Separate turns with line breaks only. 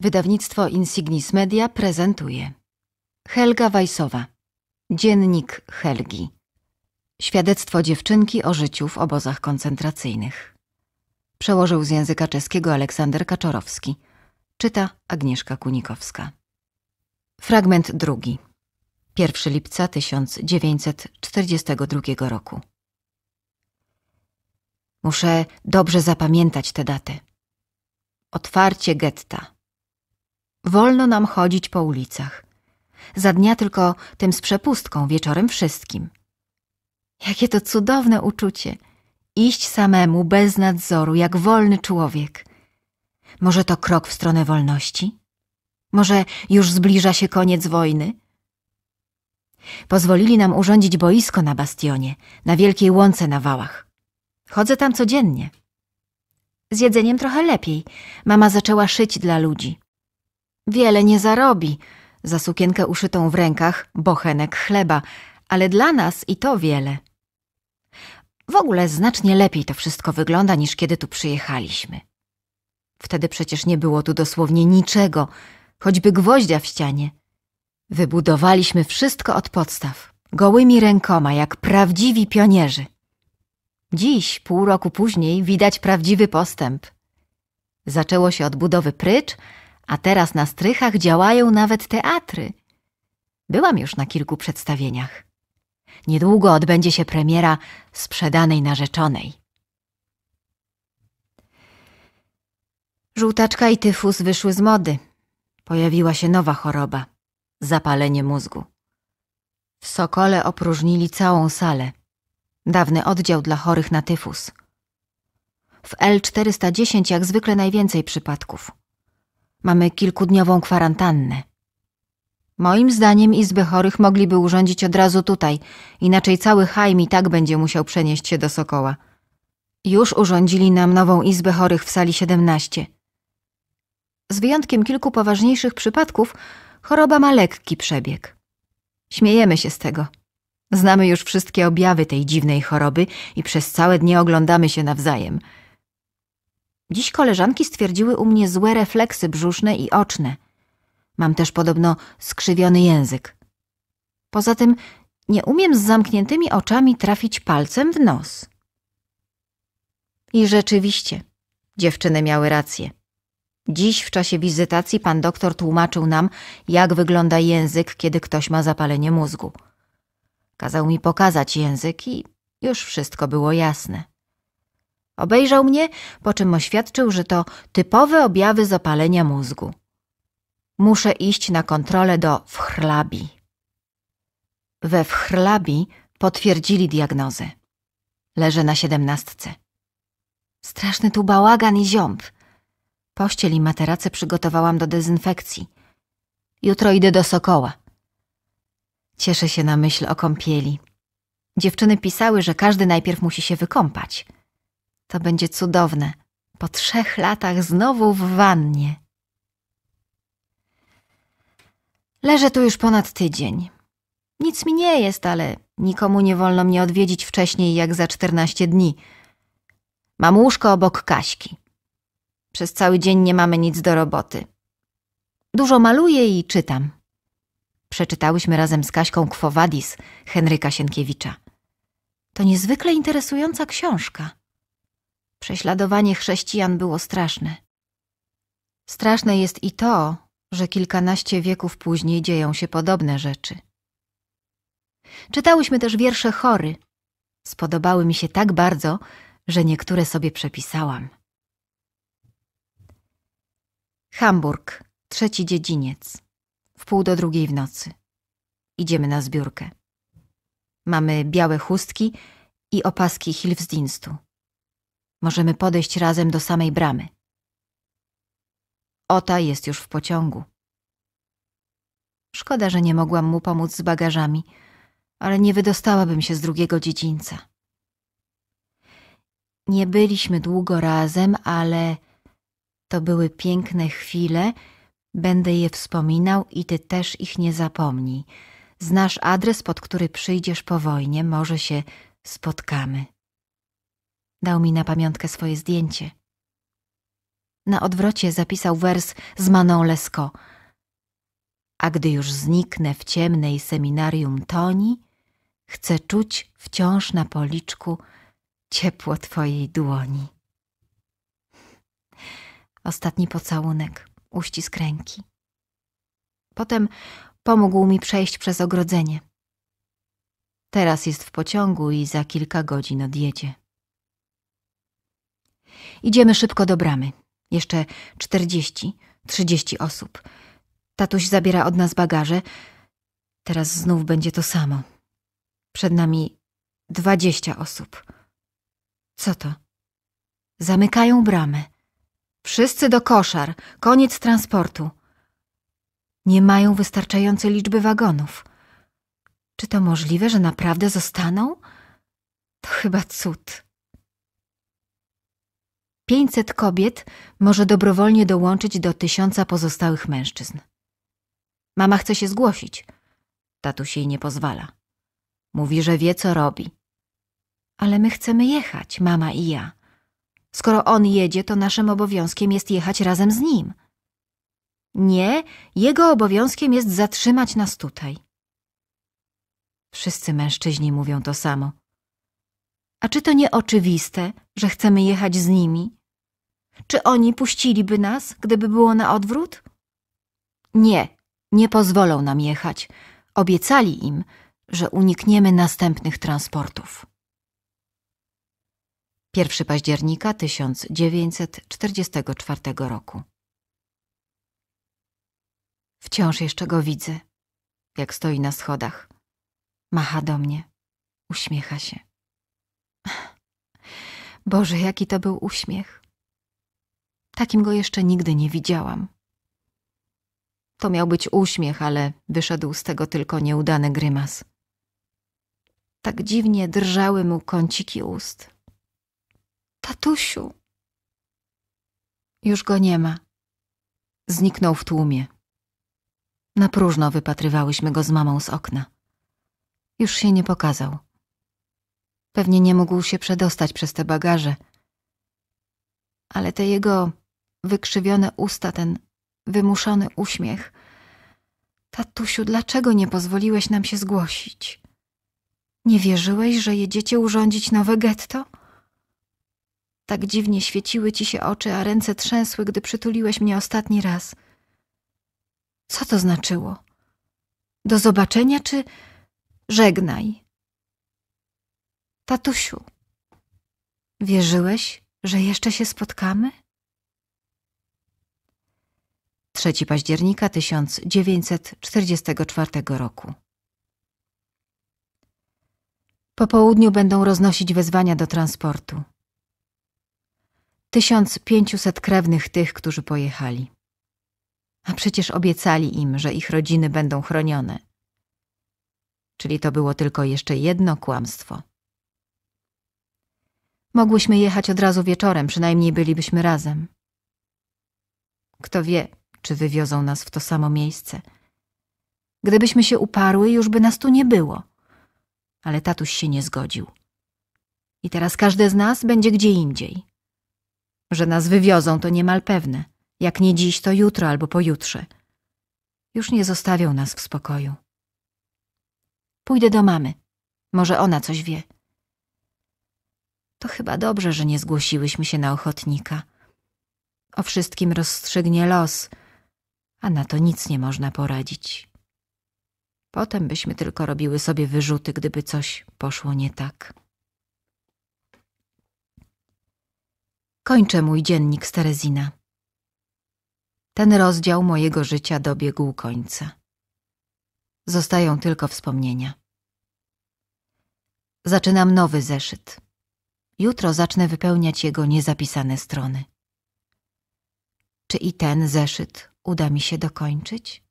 Wydawnictwo Insignis Media prezentuje Helga Wajsowa Dziennik Helgi Świadectwo dziewczynki o życiu w obozach koncentracyjnych Przełożył z języka czeskiego Aleksander Kaczorowski Czyta Agnieszka Kunikowska Fragment drugi 1 lipca 1942 roku Muszę dobrze zapamiętać tę datę. Otwarcie getta Wolno nam chodzić po ulicach. Za dnia tylko tym z przepustką, wieczorem wszystkim. Jakie to cudowne uczucie! Iść samemu, bez nadzoru, jak wolny człowiek. Może to krok w stronę wolności? Może już zbliża się koniec wojny? Pozwolili nam urządzić boisko na bastionie, na wielkiej łące na wałach. Chodzę tam codziennie. Z jedzeniem trochę lepiej. Mama zaczęła szyć dla ludzi. Wiele nie zarobi, za sukienkę uszytą w rękach bochenek chleba, ale dla nas i to wiele. W ogóle znacznie lepiej to wszystko wygląda niż kiedy tu przyjechaliśmy. Wtedy przecież nie było tu dosłownie niczego, choćby gwoździa w ścianie. Wybudowaliśmy wszystko od podstaw, gołymi rękoma, jak prawdziwi pionierzy. Dziś, pół roku później, widać prawdziwy postęp. Zaczęło się od budowy prycz, a teraz na strychach działają nawet teatry. Byłam już na kilku przedstawieniach. Niedługo odbędzie się premiera sprzedanej narzeczonej. Żółtaczka i tyfus wyszły z mody. Pojawiła się nowa choroba zapalenie mózgu. W Sokole opróżnili całą salę, dawny oddział dla chorych na tyfus. W L410 jak zwykle najwięcej przypadków. Mamy kilkudniową kwarantannę. Moim zdaniem izby chorych mogliby urządzić od razu tutaj, inaczej cały hajm i tak będzie musiał przenieść się do Sokoła. Już urządzili nam nową izbę chorych w sali 17. Z wyjątkiem kilku poważniejszych przypadków, choroba ma lekki przebieg. Śmiejemy się z tego. Znamy już wszystkie objawy tej dziwnej choroby i przez całe dnie oglądamy się nawzajem – Dziś koleżanki stwierdziły u mnie złe refleksy brzuszne i oczne. Mam też podobno skrzywiony język. Poza tym nie umiem z zamkniętymi oczami trafić palcem w nos. I rzeczywiście, dziewczyny miały rację. Dziś w czasie wizytacji pan doktor tłumaczył nam, jak wygląda język, kiedy ktoś ma zapalenie mózgu. Kazał mi pokazać język i już wszystko było jasne. Obejrzał mnie, po czym oświadczył, że to typowe objawy zapalenia mózgu. Muszę iść na kontrolę do wchlabi. We wchlabi potwierdzili diagnozę. Leżę na siedemnastce. Straszny tu bałagan i ziąb. Pościel i materace przygotowałam do dezynfekcji. Jutro idę do Sokoła. Cieszę się na myśl o kąpieli. Dziewczyny pisały, że każdy najpierw musi się wykąpać – to będzie cudowne. Po trzech latach znowu w wannie. Leżę tu już ponad tydzień. Nic mi nie jest, ale nikomu nie wolno mnie odwiedzić wcześniej jak za czternaście dni. Mam łóżko obok Kaśki. Przez cały dzień nie mamy nic do roboty. Dużo maluję i czytam. Przeczytałyśmy razem z Kaśką Kwowadis Henryka Sienkiewicza. To niezwykle interesująca książka. Prześladowanie chrześcijan było straszne. Straszne jest i to, że kilkanaście wieków później dzieją się podobne rzeczy. Czytałyśmy też wiersze chory. Spodobały mi się tak bardzo, że niektóre sobie przepisałam. Hamburg, trzeci dziedziniec. W pół do drugiej w nocy. Idziemy na zbiórkę. Mamy białe chustki i opaski Hilfsdinstu. Możemy podejść razem do samej bramy. Ota jest już w pociągu. Szkoda, że nie mogłam mu pomóc z bagażami, ale nie wydostałabym się z drugiego dziedzińca. Nie byliśmy długo razem, ale to były piękne chwile. Będę je wspominał i ty też ich nie zapomnij. Znasz adres, pod który przyjdziesz po wojnie, może się spotkamy. Dał mi na pamiątkę swoje zdjęcie. Na odwrocie zapisał wers z Manon Lesko. A gdy już zniknę w ciemnej seminarium Toni, chcę czuć wciąż na policzku ciepło twojej dłoni. Ostatni pocałunek, uścisk ręki. Potem pomógł mi przejść przez ogrodzenie. Teraz jest w pociągu i za kilka godzin odjedzie. Idziemy szybko do bramy. Jeszcze czterdzieści, trzydzieści osób. Tatuś zabiera od nas bagaże. Teraz znów będzie to samo. Przed nami dwadzieścia osób. Co to? Zamykają bramę. Wszyscy do koszar. Koniec transportu. Nie mają wystarczającej liczby wagonów. Czy to możliwe, że naprawdę zostaną? To chyba cud. 500 kobiet może dobrowolnie dołączyć do tysiąca pozostałych mężczyzn. Mama chce się zgłosić. Tatuś jej nie pozwala. Mówi, że wie, co robi. Ale my chcemy jechać, mama i ja. Skoro on jedzie, to naszym obowiązkiem jest jechać razem z nim. Nie, jego obowiązkiem jest zatrzymać nas tutaj. Wszyscy mężczyźni mówią to samo. A czy to nie oczywiste, że chcemy jechać z nimi? Czy oni puściliby nas, gdyby było na odwrót? Nie, nie pozwolą nam jechać. Obiecali im, że unikniemy następnych transportów. 1 października 1944 roku. Wciąż jeszcze go widzę, jak stoi na schodach. Macha do mnie, uśmiecha się. Boże, jaki to był uśmiech! Takim go jeszcze nigdy nie widziałam. To miał być uśmiech, ale wyszedł z tego tylko nieudany grymas. Tak dziwnie drżały mu kąciki ust. Tatusiu! Już go nie ma. Zniknął w tłumie. Na próżno wypatrywałyśmy go z mamą z okna. Już się nie pokazał. Pewnie nie mógł się przedostać przez te bagaże. Ale te jego wykrzywione usta, ten wymuszony uśmiech. Tatusiu, dlaczego nie pozwoliłeś nam się zgłosić? Nie wierzyłeś, że jedziecie urządzić nowe getto? Tak dziwnie świeciły ci się oczy, a ręce trzęsły, gdy przytuliłeś mnie ostatni raz. Co to znaczyło? Do zobaczenia czy żegnaj? Tatusiu, wierzyłeś, że jeszcze się spotkamy? 3 października 1944 roku. Po południu będą roznosić wezwania do transportu. 1500 krewnych tych, którzy pojechali. A przecież obiecali im, że ich rodziny będą chronione. Czyli to było tylko jeszcze jedno kłamstwo. Mogłyśmy jechać od razu wieczorem, przynajmniej bylibyśmy razem. Kto wie, czy wywiozą nas w to samo miejsce. Gdybyśmy się uparły, już by nas tu nie było. Ale tatuś się nie zgodził. I teraz każdy z nas będzie gdzie indziej. Że nas wywiozą, to niemal pewne. Jak nie dziś, to jutro albo pojutrze. Już nie zostawią nas w spokoju. Pójdę do mamy. Może ona coś wie. To chyba dobrze, że nie zgłosiłyśmy się na ochotnika. O wszystkim rozstrzygnie los – a na to nic nie można poradzić. Potem byśmy tylko robiły sobie wyrzuty, gdyby coś poszło nie tak. Kończę mój dziennik z Terezina. Ten rozdział mojego życia dobiegł końca. Zostają tylko wspomnienia. Zaczynam nowy zeszyt. Jutro zacznę wypełniać jego niezapisane strony. Czy i ten zeszyt uda mi się dokończyć?